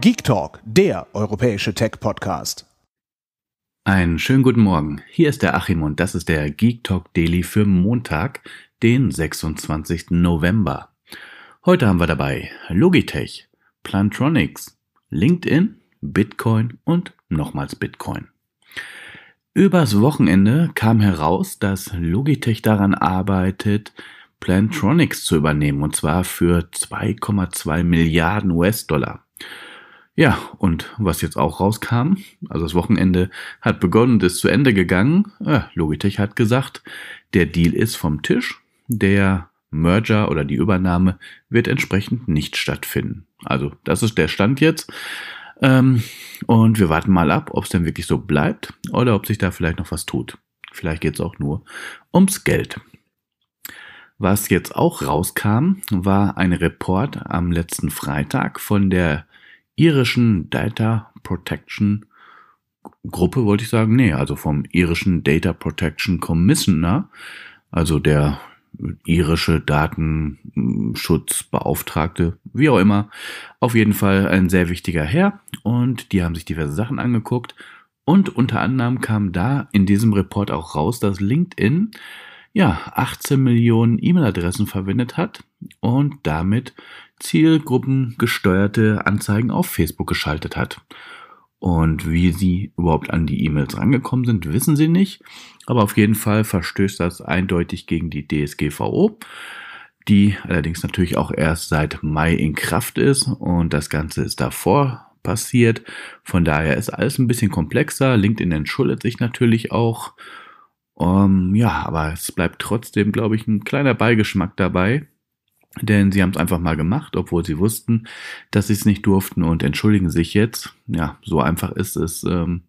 Geek Talk, der europäische Tech-Podcast. Einen schönen guten Morgen. Hier ist der Achim und das ist der Geek Talk Daily für Montag, den 26. November. Heute haben wir dabei Logitech, Plantronics, LinkedIn, Bitcoin und nochmals Bitcoin. Übers Wochenende kam heraus, dass Logitech daran arbeitet, Plantronics zu übernehmen und zwar für 2,2 Milliarden US-Dollar. Ja, und was jetzt auch rauskam, also das Wochenende hat begonnen und ist zu Ende gegangen. Ja, äh, Logitech hat gesagt, der Deal ist vom Tisch, der Merger oder die Übernahme wird entsprechend nicht stattfinden. Also das ist der Stand jetzt. Ähm, und wir warten mal ab, ob es denn wirklich so bleibt oder ob sich da vielleicht noch was tut. Vielleicht geht es auch nur ums Geld. Was jetzt auch rauskam, war ein Report am letzten Freitag von der irischen Data Protection Gruppe, wollte ich sagen, nee, also vom irischen Data Protection Commissioner, also der irische Datenschutzbeauftragte, wie auch immer. Auf jeden Fall ein sehr wichtiger Herr und die haben sich diverse Sachen angeguckt und unter anderem kam da in diesem Report auch raus, dass LinkedIn ja, 18 Millionen E-Mail-Adressen verwendet hat und damit zielgruppengesteuerte Anzeigen auf Facebook geschaltet hat. Und wie sie überhaupt an die E-Mails rangekommen sind, wissen sie nicht. Aber auf jeden Fall verstößt das eindeutig gegen die DSGVO, die allerdings natürlich auch erst seit Mai in Kraft ist und das Ganze ist davor passiert. Von daher ist alles ein bisschen komplexer. LinkedIn entschuldigt sich natürlich auch um, ähm, ja, aber es bleibt trotzdem, glaube ich, ein kleiner Beigeschmack dabei. Denn sie haben es einfach mal gemacht, obwohl sie wussten, dass sie es nicht durften und entschuldigen sich jetzt. Ja, so einfach ist es. Ähm,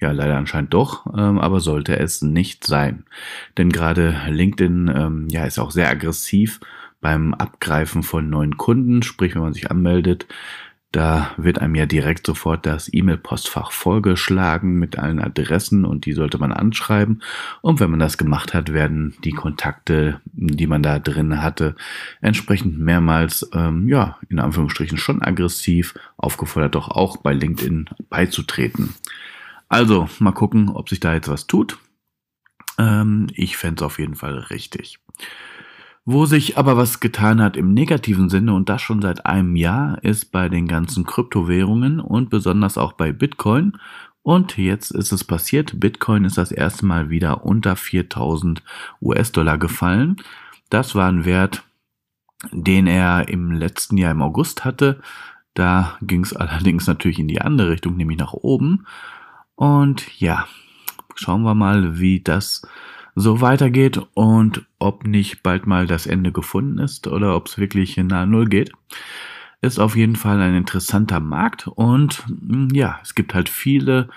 ja, leider anscheinend doch, ähm, aber sollte es nicht sein. Denn gerade LinkedIn ähm, ja, ist auch sehr aggressiv beim Abgreifen von neuen Kunden. Sprich, wenn man sich anmeldet, da wird einem ja direkt sofort das E-Mail-Postfach vollgeschlagen mit allen Adressen und die sollte man anschreiben. Und wenn man das gemacht hat, werden die Kontakte, die man da drin hatte, entsprechend mehrmals, ähm, ja, in Anführungsstrichen schon aggressiv aufgefordert, doch auch bei LinkedIn beizutreten. Also mal gucken, ob sich da jetzt was tut. Ähm, ich fände es auf jeden Fall richtig. Wo sich aber was getan hat im negativen Sinne und das schon seit einem Jahr ist bei den ganzen Kryptowährungen und besonders auch bei Bitcoin. Und jetzt ist es passiert. Bitcoin ist das erste Mal wieder unter 4000 US-Dollar gefallen. Das war ein Wert, den er im letzten Jahr im August hatte. Da ging es allerdings natürlich in die andere Richtung, nämlich nach oben. Und ja, schauen wir mal, wie das äh, so weitergeht und ob nicht bald mal das Ende gefunden ist oder ob es wirklich nahe Null geht. Ist auf jeden Fall ein interessanter Markt und hm, ja, es gibt halt viele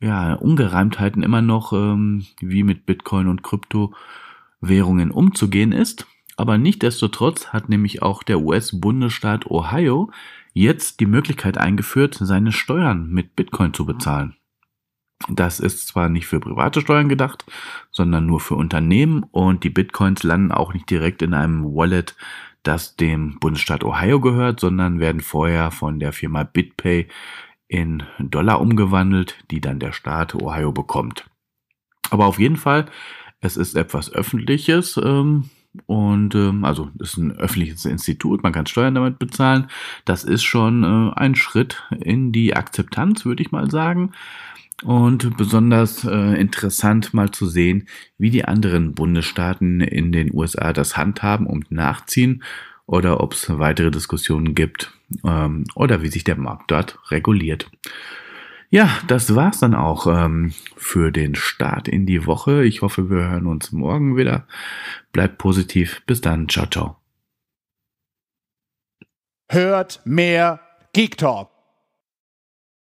ja, Ungereimtheiten immer noch, ähm, wie mit Bitcoin und Kryptowährungen umzugehen ist. Aber nichtdestotrotz hat nämlich auch der US-Bundesstaat Ohio jetzt die Möglichkeit eingeführt, seine Steuern mit Bitcoin zu bezahlen. Das ist zwar nicht für private Steuern gedacht, sondern nur für Unternehmen und die Bitcoins landen auch nicht direkt in einem Wallet, das dem Bundesstaat Ohio gehört, sondern werden vorher von der Firma BitPay in Dollar umgewandelt, die dann der Staat Ohio bekommt. Aber auf jeden Fall, es ist etwas Öffentliches, ähm, und ähm, also ist ein öffentliches Institut, man kann Steuern damit bezahlen. Das ist schon äh, ein Schritt in die Akzeptanz, würde ich mal sagen. Und besonders äh, interessant mal zu sehen, wie die anderen Bundesstaaten in den USA das handhaben und nachziehen oder ob es weitere Diskussionen gibt ähm, oder wie sich der Markt dort reguliert. Ja, das war's dann auch ähm, für den Start in die Woche. Ich hoffe, wir hören uns morgen wieder. Bleibt positiv. Bis dann. Ciao, ciao. Hört mehr Geek Talk.